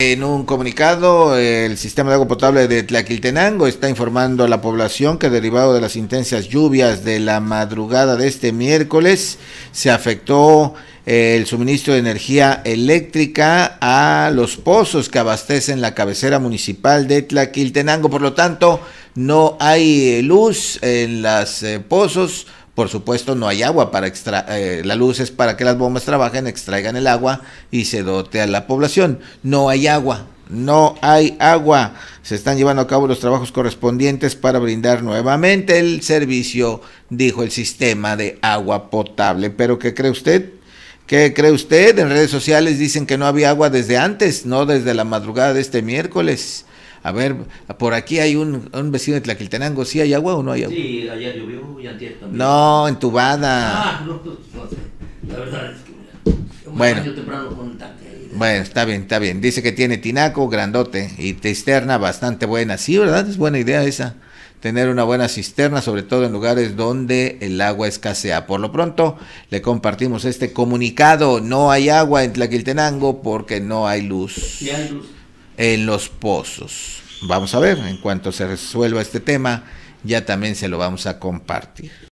En un comunicado, el sistema de agua potable de Tlaquiltenango está informando a la población que derivado de las intensas lluvias de la madrugada de este miércoles, se afectó eh, el suministro de energía eléctrica a los pozos que abastecen la cabecera municipal de Tlaquiltenango. Por lo tanto, no hay eh, luz en los eh, pozos por supuesto, no hay agua para extra eh, la luz es para que las bombas trabajen, extraigan el agua y se dote a la población. No hay agua, no hay agua. Se están llevando a cabo los trabajos correspondientes para brindar nuevamente el servicio, dijo el sistema de agua potable. Pero ¿qué cree usted? ¿Qué cree usted? En redes sociales dicen que no había agua desde antes, no desde la madrugada de este miércoles a ver, por aquí hay un, un vecino de Tlaquiltenango, ¿sí hay agua o no hay agua? Sí, ayer llovió y antier también. No, entubada. Ah, no, La verdad es que bueno. bueno, está bien, está bien. Dice que tiene tinaco grandote y cisterna bastante buena. Sí, ¿verdad? Es buena idea esa. Tener una buena cisterna, sobre todo en lugares donde el agua escasea. Por lo pronto, le compartimos este comunicado. No hay agua en Tlaquiltenango porque no hay luz. Sí hay luz en los pozos. Vamos a ver, en cuanto se resuelva este tema, ya también se lo vamos a compartir.